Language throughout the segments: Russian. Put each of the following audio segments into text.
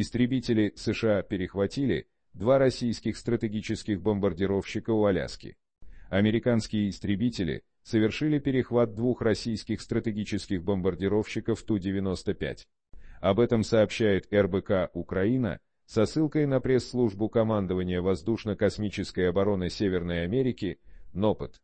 Истребители США перехватили два российских стратегических бомбардировщика у Аляски. Американские истребители совершили перехват двух российских стратегических бомбардировщиков Ту-95. Об этом сообщает РБК «Украина» со ссылкой на пресс-службу командования воздушно-космической обороны Северной Америки НОПОТ.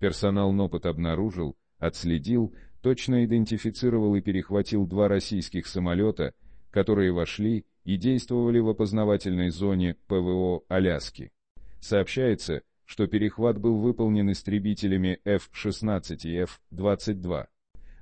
Персонал НОПОТ обнаружил, отследил, точно идентифицировал и перехватил два российских самолета, которые вошли и действовали в опознавательной зоне ПВО Аляски. Сообщается, что перехват был выполнен истребителями F-16 и F-22.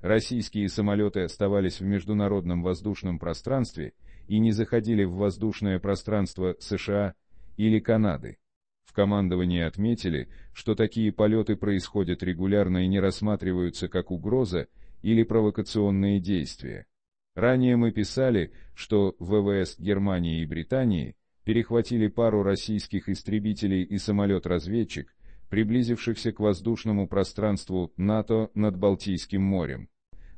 Российские самолеты оставались в международном воздушном пространстве и не заходили в воздушное пространство США или Канады. В командовании отметили, что такие полеты происходят регулярно и не рассматриваются как угроза или провокационные действия. Ранее мы писали, что ВВС Германии и Британии перехватили пару российских истребителей и самолет-разведчик, приблизившихся к воздушному пространству НАТО над Балтийским морем.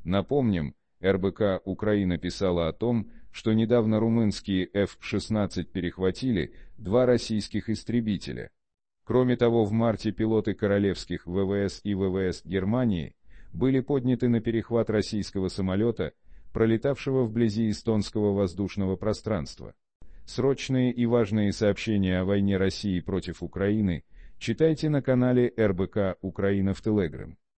Напомним, РБК Украина писала о том, что недавно румынские F-16 перехватили два российских истребителя. Кроме того, в марте пилоты королевских ВВС и ВВС Германии были подняты на перехват российского самолета – пролетавшего вблизи эстонского воздушного пространства. Срочные и важные сообщения о войне России против Украины читайте на канале РБК «Украина в Телеграм».